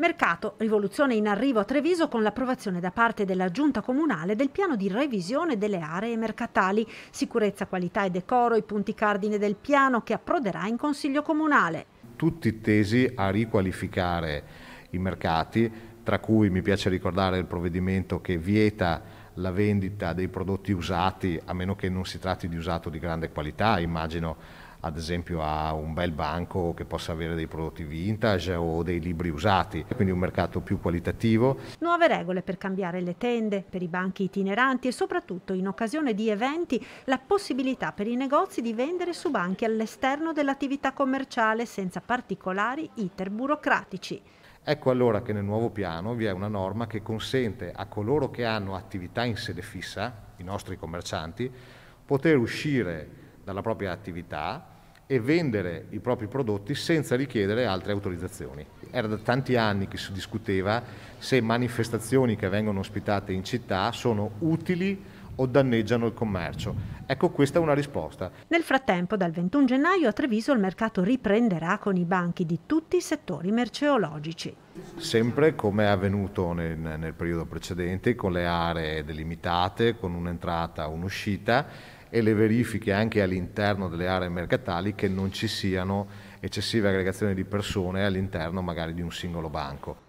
Mercato, rivoluzione in arrivo a Treviso con l'approvazione da parte della Giunta Comunale del piano di revisione delle aree mercatali, sicurezza, qualità e decoro, i punti cardine del piano che approderà in Consiglio Comunale. Tutti tesi a riqualificare i mercati, tra cui mi piace ricordare il provvedimento che vieta la vendita dei prodotti usati, a meno che non si tratti di usato di grande qualità, immagino ad esempio a un bel banco che possa avere dei prodotti vintage o dei libri usati, quindi un mercato più qualitativo. Nuove regole per cambiare le tende, per i banchi itineranti e soprattutto in occasione di eventi la possibilità per i negozi di vendere su banchi all'esterno dell'attività commerciale senza particolari iter burocratici. Ecco allora che nel nuovo piano vi è una norma che consente a coloro che hanno attività in sede fissa, i nostri commercianti, poter uscire dalla propria attività e vendere i propri prodotti senza richiedere altre autorizzazioni. Era da tanti anni che si discuteva se manifestazioni che vengono ospitate in città sono utili o danneggiano il commercio. Ecco questa è una risposta. Nel frattempo dal 21 gennaio a Treviso il mercato riprenderà con i banchi di tutti i settori merceologici. Sempre come è avvenuto nel, nel periodo precedente con le aree delimitate, con un'entrata, e un'uscita e le verifiche anche all'interno delle aree mercatali che non ci siano eccessive aggregazioni di persone all'interno magari di un singolo banco.